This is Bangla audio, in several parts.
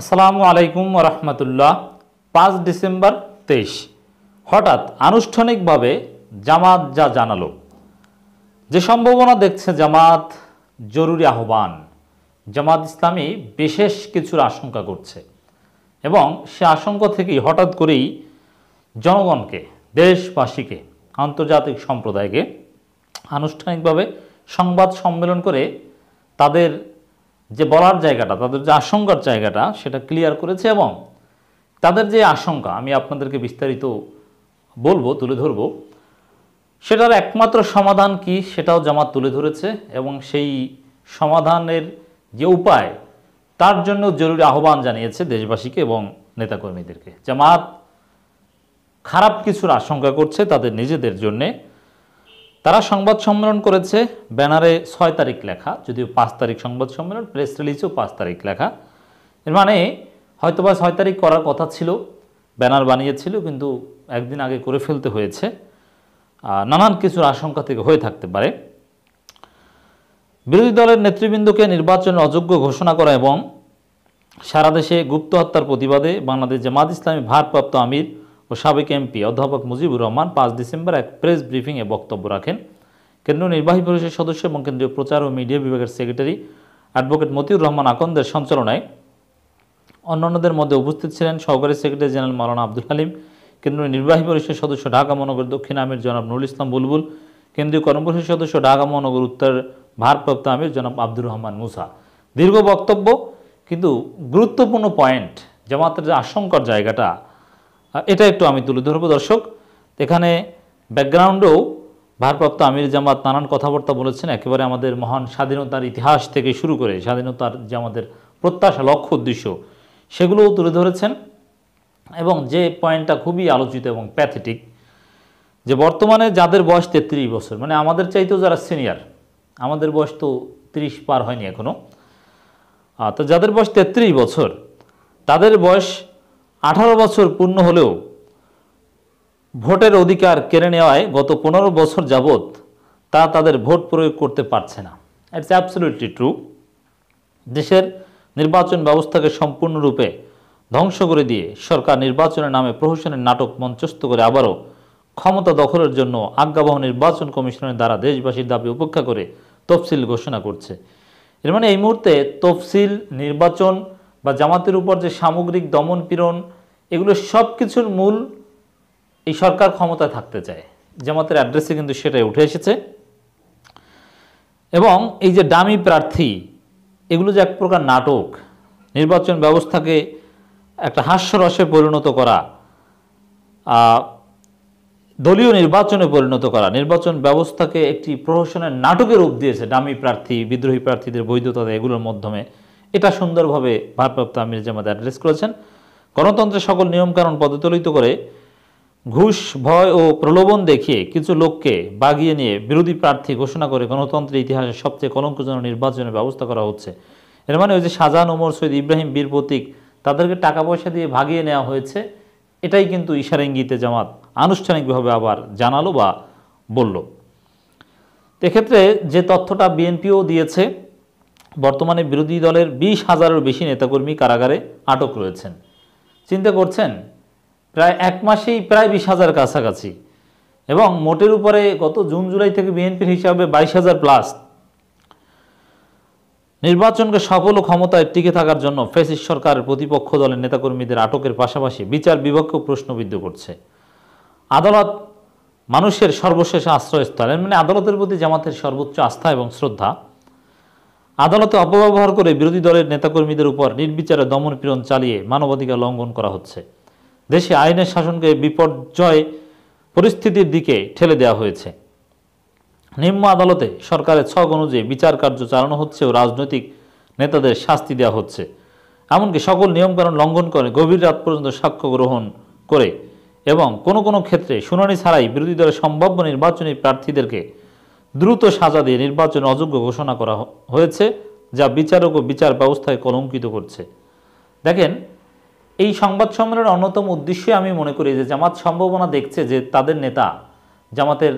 আসসালামু আলাইকুম রহমতুল্লাহ পাঁচ ডিসেম্বর তেইশ হঠাৎ আনুষ্ঠানিকভাবে জামাত যা জানালো যে সম্ভাবনা দেখছে জামাত জরুরি আহ্বান জামাত ইসলামী বিশেষ কিছুর আশঙ্কা করছে এবং সে আশঙ্কা থেকেই হঠাৎ করেই জনগণকে দেশবাসীকে আন্তর্জাতিক সম্প্রদায়কে আনুষ্ঠানিকভাবে সংবাদ সম্মেলন করে তাদের যে বলার জায়গাটা তাদের যে আশঙ্কার জায়গাটা সেটা ক্লিয়ার করেছে এবং তাদের যে আশঙ্কা আমি আপনাদেরকে বিস্তারিত বলবো তুলে ধরব সেটার একমাত্র সমাধান কি সেটাও জামাত তুলে ধরেছে এবং সেই সমাধানের যে উপায় তার জন্য জরুরি আহ্বান জানিয়েছে দেশবাসীকে এবং নেতাকর্মীদেরকে জামাত খারাপ কিছুর আশঙ্কা করছে তাদের নিজেদের জন্যে তারা সংবাদ সম্মেলন করেছে ব্যানারে ছয় তারিখ লেখা যদিও পাঁচ তারিখ সংবাদ সম্মেলন প্রেস রিলিজেও পাঁচ তারিখ লেখা এর মানে হয়তোবা ছয় তারিখ করার কথা ছিল ব্যানার বানিয়েছিল কিন্তু একদিন আগে করে ফেলতে হয়েছে নানান কিছুর আশঙ্কা থেকে হয়ে থাকতে পারে বিরোধী দলের নেতৃবৃন্দকে নির্বাচন অযোগ্য ঘোষণা করা এবং সারা দেশে গুপ্ত হত্যার প্রতিবাদে বাংলাদেশ জামাত ইসলামী ভারপ্রাপ্ত আমির ও সাবেক এমপি অধ্যাপক মুজিবুর রহমান পাঁচ ডিসেম্বর এক প্রেস ব্রিফিংয়ে বক্তব্য রাখেন কেন্দ্রীয় নির্বাহী পরিষদের সদস্য এবং কেন্দ্রীয় প্রচার ও মিডিয়া বিভাগের সেক্রেটারি অ্যাডভোকেট মতিউর রহমান আকন্দের সঞ্চালনায় অন্যান্যদের মধ্যে উপস্থিত ছিলেন সহকারী সেক্রেটারি জেনারেল মাওলানা আব্দুল হালিম কেন্দ্রীয় নির্বাহী পরিষদের সদস্য ঢাকা মহানগর দক্ষিণ আমির জনাব নুরুল ইসলাম বুলবুল কেন্দ্রীয় কর্মপরিষদ সদস্য ঢাকা মহানগর উত্তর ভারপ্রাপ্ত আমির জনাব আব্দুর রহমান মুসা দীর্ঘ বক্তব্য কিন্তু গুরুত্বপূর্ণ পয়েন্ট জামাতের যে আশঙ্কার জায়গাটা এটা একটু আমি তুলে ধরবো দর্শক এখানে ব্যাকগ্রাউন্ডেও ভারপ্রাপ্ত আমির জামাত নানান কথাবার্তা বলেছেন একেবারে আমাদের মহান স্বাধীনতার ইতিহাস থেকে শুরু করে স্বাধীনতার যে আমাদের প্রত্যাশা লক্ষ্য উদ্দেশ্য সেগুলোও তুলে ধরেছেন এবং যে পয়েন্টটা খুবই আলোচিত এবং প্যাথেটিক যে বর্তমানে যাদের বয়স তেত্রিশ বছর মানে আমাদের চাইতেও যারা সিনিয়র আমাদের বয়স তো তিরিশ পার হয়নি এখনও তো যাদের বয়স তেত্রিশ বছর তাদের বয়স আঠারো বছর পূর্ণ হলেও ভোটের অধিকার কেড়ে নেওয়ায় গত পনেরো বছর যাবৎ তা তাদের ভোট প্রয়োগ করতে পারছে না ইটস অ্যাবসলিউটলি ট্রু দেশের নির্বাচন ব্যবস্থাকে সম্পূর্ণরূপে ধ্বংস করে দিয়ে সরকার নির্বাচনের নামে প্রহসনের নাটক মঞ্চস্থ করে আবারও ক্ষমতা দখলের জন্য আজ্ঞাবহ নির্বাচন কমিশনের দ্বারা দেশবাসীর দাবি উপেক্ষা করে তফসিল ঘোষণা করছে এর মানে এই মুহূর্তে তফসিল নির্বাচন বা জামাতের উপর যে সামগ্রিক দমন পীড়ন এগুলো সব কিছুর মূল এই সরকার ক্ষমতায় থাকতে চায় জামাতের অ্যাড্রেসে কিন্তু সেটাই উঠে এসেছে এবং এই যে ডামি প্রার্থী এগুলো যে এক প্রকার নাটক নির্বাচন ব্যবস্থাকে একটা হাস্যরসে পরিণত করা দলীয় নির্বাচনে পরিণত করা নির্বাচন ব্যবস্থাকে একটি প্রহসনের নাটকের রূপ দিয়েছে দামি প্রার্থী বিদ্রোহী প্রার্থীদের বৈধতা এগুলোর মাধ্যমে এটা সুন্দরভাবে ভারপ্রাপ্ত আমির জামাত অ্যাড্রেস করেছেন গণতন্ত্রের সকল নিয়মকানুন পদতলিত করে ঘুষ ভয় ও প্রলোভন দেখিয়ে কিছু লোককে বাগিয়ে নিয়ে বিরোধী প্রার্থী ঘোষণা করে গণতন্ত্রের ইতিহাসে সবচেয়ে কলঙ্কজনক নির্বাচনের ব্যবস্থা করা হচ্ছে এর মানে ওই যে শাহজাহান ওমর সৈয়দ ইব্রাহিম বীর প্রতীক তাদেরকে টাকা পয়সা দিয়ে ভাগিয়ে নেওয়া হয়েছে এটাই কিন্তু ঈশার ইঙ্গিতে জামাত আনুষ্ঠানিকভাবে আবার জানালো বা বলল এক্ষেত্রে যে তথ্যটা বিএনপিও দিয়েছে বর্তমানে বিরোধী দলের বিশ হাজারের বেশি নেতাকর্মী কারাগারে আটক রয়েছেন চিন্তা করছেন প্রায় এক মাসেই প্রায় বিশ হাজার কাছাকাছি এবং মোটের উপরে গত জুন জুলাই থেকে বিএনপির হিসাবে বাইশ হাজার প্লাস নির্বাচনকে সফল ও ক্ষমতায় টিকে থাকার জন্য ফেসিস সরকার প্রতিপক্ষ দলের নেতাকর্মীদের আটকের পাশাপাশি বিচার বিভাগকেও প্রশ্নবিদ্ধ করছে আদালত মানুষের সর্বশেষ আশ্রয়স্থল মানে আদালতের প্রতি জামাতের সর্বোচ্চ আস্থা এবং শ্রদ্ধা আদালতে অপব্যবহার করে বিরোধী দলের নেতাকর্মীদের উপর নির্বিচারে দমন পীড়ন চালিয়ে মানবাধিকার লঙ্ঘন করা হচ্ছে দেশে আইনের শাসনকে বিপর্যয় পরিস্থিতির দিকে ঠেলে দেওয়া হয়েছে নিম্ন আদালতে সরকারের ছক অনুযায়ী বিচার কার্য চালানো হচ্ছে ও রাজনৈতিক নেতাদের শাস্তি দেওয়া হচ্ছে এমনকি সকল নিয়মকানুন লঙ্ঘন করে গভীর রাত পর্যন্ত সাক্ষ্য গ্রহণ করে এবং কোনো কোনো ক্ষেত্রে শুনানি ছাড়াই বিরোধী দলের সম্ভাব্য নির্বাচনী প্রার্থীদেরকে দ্রুত সাজা দিয়ে নির্বাচন অযোগ্য ঘোষণা করা হয়েছে যা বিচারক ও বিচার ব্যবস্থায় কলঙ্কিত করছে দেখেন এই সংবাদ সম্মেলনের অন্যতম উদ্দেশ্যে আমি মনে করি যে জামাত সম্ভাবনা দেখছে যে তাদের নেতা জামাতের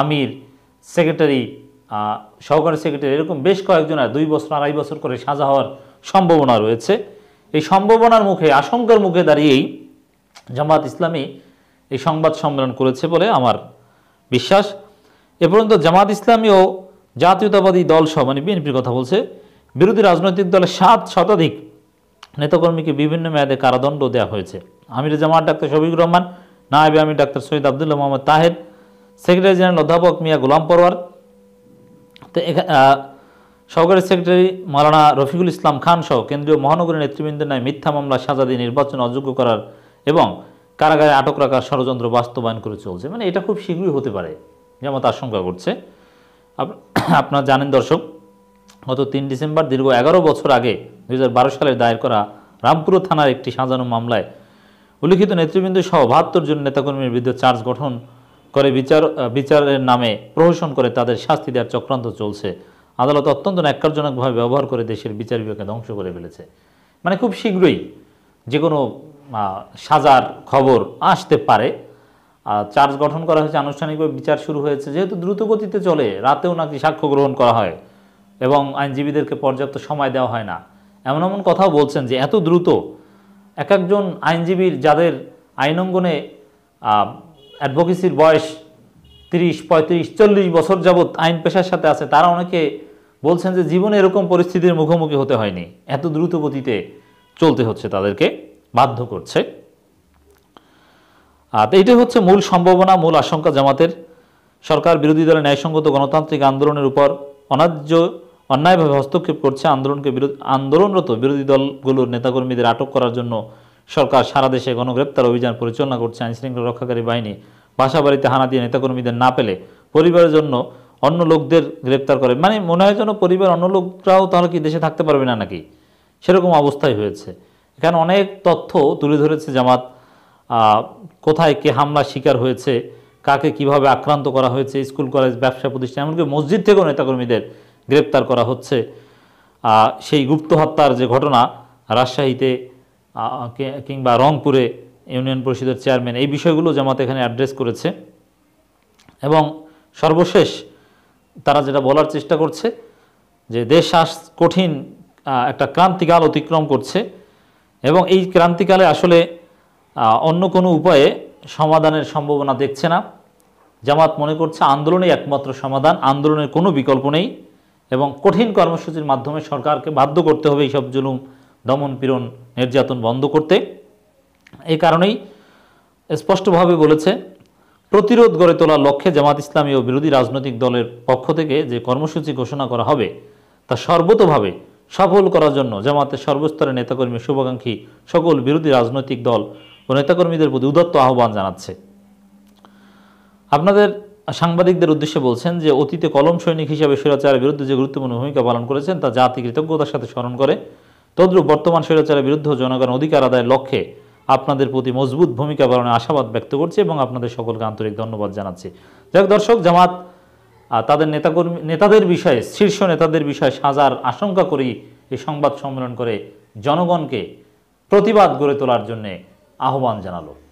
আমির সেক্রেটারি সহকারী সেক্রেটারি এরকম বেশ কয়েকজন আর দুই বছর আড়াই বছর করে সাজা হওয়ার সম্ভাবনা রয়েছে এই সম্ভাবনার মুখে আশঙ্কার মুখে দাঁড়িয়েই জামাত ইসলামী এই সংবাদ সম্মেলন করেছে বলে আমার বিশ্বাস এ পর্যন্ত জামাত ইসলামী ও জাতীয়তাবাদী দলসহ মানে বিএনপির কথা বলছে বিরোধী রাজনৈতিক দলের সাত শতাধিক নেতাকর্মীকে বিভিন্ন মেয়াদে কারাদণ্ড দেওয়া হয়েছে আমির জামাত ডাক্তার শফিকুর রহমান নায়বে আমির ডাক্তার সৈয়দ আবদুল্লাহ মোহাম্মদ তাহের সেক্রেটারি জেনারেল অধ্যাপক মিয়া গোলাম পরোয়ার তো সহকারী সেক্রেটারি মালানা রফিকুল ইসলাম খান সহ কেন্দ্রীয় মহানগরী নেতৃবৃন্দের ন্যায় মিথ্যা মামলা সাজা দিয়ে নির্বাচন অযোগ্য করার এবং কারাগারে আটক রাখার ষড়যন্ত্র বাস্তবায়ন করে চলছে মানে এটা খুব শীঘ্রই হতে পারে যেমন আশঙ্কা করছে আপনারা জানেন দর্শক গত তিন ডিসেম্বর দীর্ঘ এগারো বছর আগে দুই সালে দায়ের করা রামপুর থানার একটি সাজানো মামলায় উল্লিখিত নেতৃবৃন্দ সহ বাহাত্তর জন নেতাকর্মীর বিরুদ্ধে চার্জ গঠন করে বিচার বিচারের নামে প্রহসন করে তাদের শাস্তি দেওয়ার চক্রান্ত চলছে আদালত অত্যন্ত ন্যাকারজনকভাবে ব্যবহার করে দেশের বিচার বিভাগকে ধ্বংস করে ফেলেছে মানে খুব শীঘ্রই যে কোনো সাজার খবর আসতে পারে চার্জ গঠন করা হয়েছে আনুষ্ঠানিকভাবে বিচার শুরু হয়েছে যেহেতু দ্রুত গতিতে চলে রাতেও নাকি সাক্ষ্য গ্রহণ করা হয় এবং আইনজীবীদেরকে পর্যাপ্ত সময় দেওয়া হয় না এমন এমন কথাও বলছেন যে এত দ্রুত এক একজন আইনজীবীর যাদের আইনঙ্গনে অ্যাডভোকেসির বয়স তিরিশ পঁয়ত্রিশ চল্লিশ বছর যাবৎ আইন পেশার সাথে আছে তারা অনেকে বলছেন যে জীবনে এরকম পরিস্থিতির মুখোমুখি হতে হয়নি এত দ্রুত গতিতে চলতে হচ্ছে তাদেরকে বাধ্য করছে আর এইটাই হচ্ছে মূল সম্ভাবনা মূল আশঙ্কা জামাতের সরকার বিরোধী দলের ন্যায়সঙ্গত গণতান্ত্রিক আন্দোলনের উপর অনার্য অন্যায়ভাবে হস্তক্ষেপ করছে আন্দোলনকে আন্দোলনরত বিরোধী দলগুলোর নেতাকর্মীদের আটক করার জন্য সরকার সারা দেশে গণগ্রেপ্তার অভিযান পরিচালনা করছে আইনশৃঙ্খলা রক্ষাকারী বাহিনী বাসাবাড়িতে হানা দিয়ে নেতাকর্মীদের না পেলে পরিবারের জন্য অন্য লোকদের গ্রেপ্তার করে মানে মনে হয় যেন পরিবার অন্য লোকরাও তাহলে কি দেশে থাকতে পারবে না নাকি সেরকম অবস্থায় হয়েছে এখানে অনেক তথ্য তুলে ধরেছে জামাত কোথায় কে হামলা শিকার হয়েছে কাকে কিভাবে আক্রান্ত করা হয়েছে স্কুল কলেজ ব্যবসা প্রতিষ্ঠান এমনকি মসজিদ থেকেও নেতাকর্মীদের গ্রেপ্তার করা হচ্ছে সেই গুপ্ত হত্যার যে ঘটনা রাজশাহীতে কিংবা রংপুরে ইউনিয়ন পরিষদের চেয়ারম্যান এই বিষয়গুলো জামাত এখানে অ্যাড্রেস করেছে এবং সর্বশেষ তারা যেটা বলার চেষ্টা করছে যে দেশ কঠিন একটা ক্রান্তিকাল অতিক্রম করছে এবং এই ক্রান্তিকালে আসলে অন্য কোনো উপায়ে সমাধানের সম্ভাবনা দেখছে না জামাত মনে করছে আন্দোলনেই একমাত্র সমাধান আন্দোলনের কোনো বিকল্প নেই এবং কঠিন কর্মসূচির মাধ্যমে সরকারকে বাধ্য করতে হবে এইসব জুলুম দমন পীড়ন নির্যাতন বন্ধ করতে এই কারণেই স্পষ্টভাবে বলেছে প্রতিরোধ গড়ে তোলার লক্ষ্যে জামাত ইসলামী ও বিরোধী রাজনৈতিক দলের পক্ষ থেকে যে কর্মসূচি ঘোষণা করা হবে তা সর্বতভাবে সফল করার জন্য জামাতের সর্বস্তরের নেতাকর্মী শুভাকাঙ্ক্ষী সকল বিরোধী রাজনৈতিক দল ও নেতাকর্মীদের প্রতি উদত্ত আহ্বান জানাচ্ছে আপনাদের সাংবাদিকদের উদ্দেশ্যে বলছেন যে অতীতে কলম সৈনিক হিসেবে স্বৈরাচারের বিরুদ্ধে যে গুরুত্বপূর্ণ ভূমিকা পালন করেছেন তা জাতি কৃতজ্ঞতার সাথে স্মরণ করে তদ্রুপ বর্তমান স্বৈরাচারের বিরুদ্ধে জনগণ অধিকার আদায়ের লক্ষ্যে আপনাদের প্রতি মজবুত ভূমিকা পালনে আশাবাদ ব্যক্ত করছে এবং আপনাদের সকলকে আন্তরিক ধন্যবাদ জানাচ্ছি যাক দর্শক জামাত তাদের নেতাকর্মী নেতাদের বিষয়ে শীর্ষ নেতাদের বিষয়ে সাজার আশঙ্কা করেই এই সংবাদ সম্মেলন করে জনগণকে প্রতিবাদ গড়ে তোলার জন্যে আহ্বান জানালো